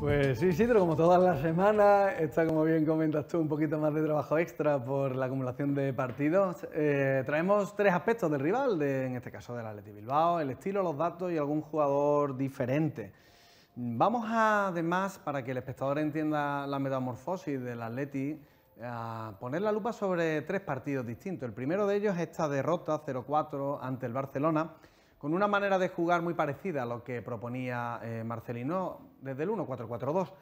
Pues sí, pero como todas las semanas, está como bien comentas tú, un poquito más de trabajo extra por la acumulación de partidos. Eh, traemos tres aspectos del rival, en este caso del Atleti Bilbao, el estilo, los datos y algún jugador diferente. Vamos además, para que el espectador entienda la metamorfosis del Atleti, a poner la lupa sobre tres partidos distintos. El primero de ellos es esta derrota 0-4 ante el Barcelona con una manera de jugar muy parecida a lo que proponía eh, Marcelino desde el 1-4-4-2.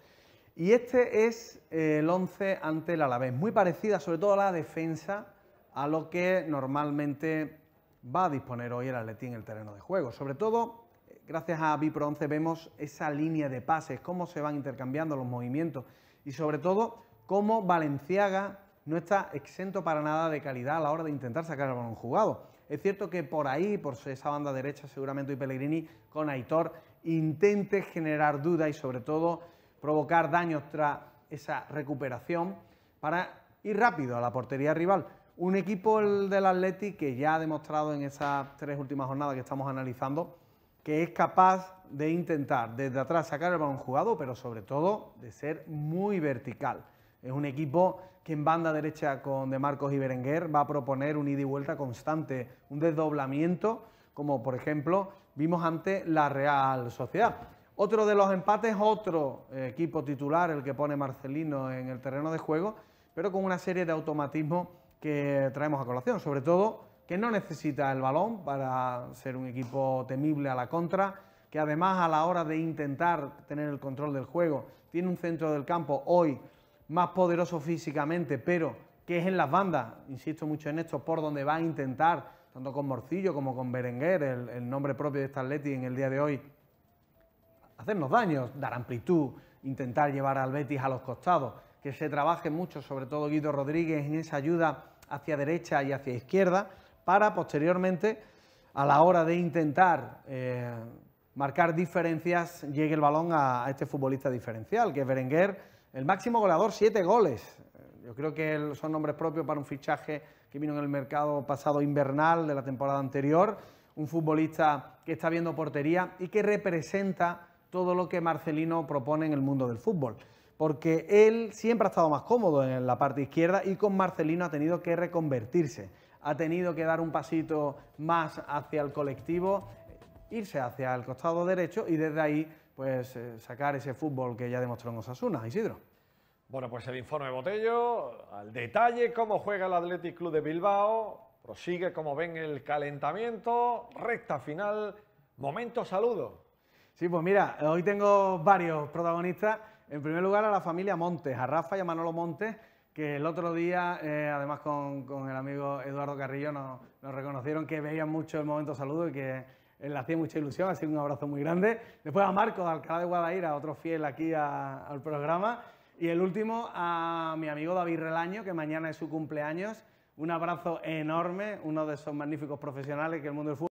Y este es eh, el 11 ante el Alavés, muy parecida sobre todo a la defensa a lo que normalmente va a disponer hoy el Atletín en el terreno de juego. Sobre todo, gracias a bipro 11 vemos esa línea de pases, cómo se van intercambiando los movimientos y sobre todo cómo Valenciaga no está exento para nada de calidad a la hora de intentar sacar el balón jugado. Es cierto que por ahí, por esa banda derecha, seguramente y Pellegrini con Aitor intente generar duda y sobre todo provocar daños tras esa recuperación para ir rápido a la portería rival. Un equipo del Atleti que ya ha demostrado en esas tres últimas jornadas que estamos analizando que es capaz de intentar desde atrás sacar el balón jugado, pero sobre todo de ser muy vertical. Es un equipo que en banda derecha con De Marcos y Berenguer va a proponer un ida y vuelta constante, un desdoblamiento, como por ejemplo vimos ante la Real Sociedad. Otro de los empates, otro eh, equipo titular, el que pone Marcelino en el terreno de juego, pero con una serie de automatismos que traemos a colación, sobre todo que no necesita el balón para ser un equipo temible a la contra, que además a la hora de intentar tener el control del juego tiene un centro del campo hoy más poderoso físicamente, pero que es en las bandas, insisto mucho en esto, por donde va a intentar, tanto con Morcillo como con Berenguer, el, nombre propio de este Atleti en el día de hoy, hacernos daño, dar amplitud, intentar llevar al Betis a los costados, que se trabaje mucho, sobre todo Guido Rodríguez, en esa ayuda hacia derecha y hacia izquierda, para posteriormente, a la hora de intentar eh, marcar diferencias, llegue el balón a, a este futbolista diferencial, que es Berenguer el máximo goleador, siete goles. Yo creo que son nombres propios para un fichaje que vino en el mercado pasado invernal de la temporada anterior. Un futbolista que está viendo portería y que representa todo lo que Marcelino propone en el mundo del fútbol. Porque él siempre ha estado más cómodo en la parte izquierda y con Marcelino ha tenido que reconvertirse. Ha tenido que dar un pasito más hacia el colectivo, irse hacia el costado derecho y desde ahí pues sacar ese fútbol que ya demostró en Osasuna, Isidro. Bueno, pues el informe Botello, al detalle cómo juega el Athletic Club de Bilbao, prosigue como ven el calentamiento, recta final, momento saludo. Sí, pues mira, hoy tengo varios protagonistas. En primer lugar a la familia Montes, a Rafa y a Manolo Montes, que el otro día, eh, además con, el amigo Eduardo Carrillo, nos reconocieron que veían mucho el momento saludo y que le hacía mucha ilusión, ha sido un abrazo muy grande. Después a Marco, de Alcalá de Guadaira, otro fiel aquí al programa. Y el último a mi amigo David Relaño, que mañana es su cumpleaños. Un abrazo enorme, uno de esos magníficos profesionales que el mundo del fútbol.